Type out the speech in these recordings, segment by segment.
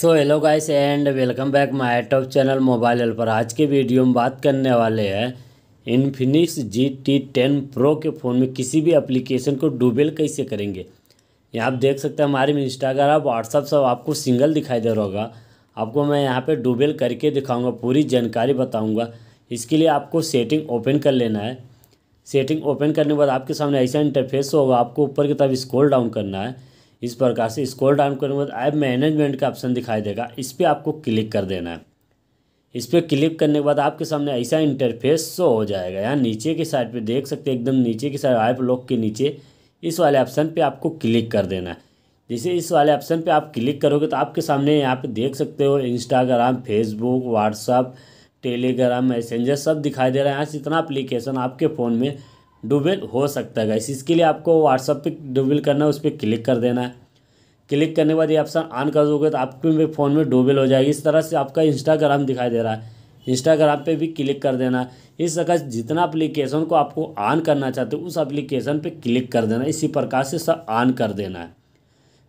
so hello guys and welcome back my top channel mobile help पर आज के video में बात करने वाले हैं Infinix G T ten pro के फ़ोन में किसी भी एप्लीकेशन को डुबेल कैसे करेंगे यहाँ आप देख सकते हैं हमारे इंस्टाग्राम व्हाट्सअप सब आपको सिंगल दिखाई दे रहा होगा आपको मैं यहाँ पर डुबेल करके दिखाऊँगा पूरी जानकारी बताऊँगा इसके लिए आपको सेटिंग ओपन कर लेना है सेटिंग ओपन करने के बाद आपके सामने ऐसा इंटरफेस होगा आपको ऊपर की तरफ स्क्रॉल डाउन करना है इस प्रकार से स्कोर डाउन करने के बाद ऐप मैनेजमेंट का ऑप्शन दिखाई देगा इस पर आपको क्लिक कर देना है इस पर क्लिक करने के बाद आपके सामने ऐसा इंटरफेस शो हो जाएगा यहाँ नीचे के साइड पे देख सकते हैं एकदम नीचे की साइड ऐप लॉक के नीचे इस वाले ऑप्शन पे आपको क्लिक कर देना है जैसे इस वाले ऑप्शन पे आप क्लिक करोगे तो आपके सामने यहाँ पे देख सकते हो Instagram Facebook WhatsApp Telegram Messenger सब दिखाई दे रहा है यहाँ से इतना अप्लीकेशन आपके फ़ोन में डुबेल हो सकता है गाइस इसके लिए आपको व्हाट्सअप पे डुबेल करना है उस पर क्लिक कर देना है क्लिक करने के बाद ये ऑप्शन ऑन कर दोगे तो आपके फ़ोन में डुबेल हो जाएगी इस तरह से आपका इंस्टाग्राम दिखाई दे रहा है इंस्टाग्राम पे भी क्लिक कर देना इस तरह जितना एप्लीकेशन को आपको ऑन करना चाहते हो उस एप्लीकेशन पे क्लिक कर देना इसी प्रकार से सब ऑन कर देना है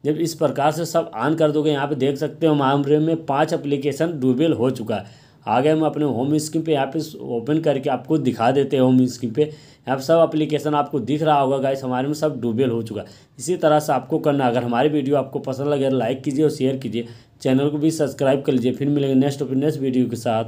जब इस प्रकार से सब ऑन कर दोगे यहाँ पे देख सकते हो मामले में पांच एप्लीकेशन डूबेल हो चुका है आ गए हम अपने होम स्क्रीन पे यहाँ पे ओपन करके आपको दिखा देते हैं होम स्क्रीन पे यहाँ सब एप्लीकेशन आपको दिख रहा होगा गाइस हमारे में सब डूबेल हो चुका है इसी तरह से आपको करना अगर हमारी वीडियो आपको पसंद लगे लाइक कीजिए और शेयर कीजिए चैनल को भी सब्सक्राइब कर लीजिए फिर मिलेंगे नेक्स्ट नेक्स्ट वीडियो के साथ